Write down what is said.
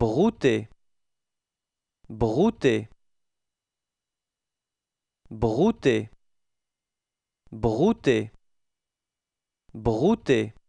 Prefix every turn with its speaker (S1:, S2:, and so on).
S1: Brute Brute Brute Brute Brute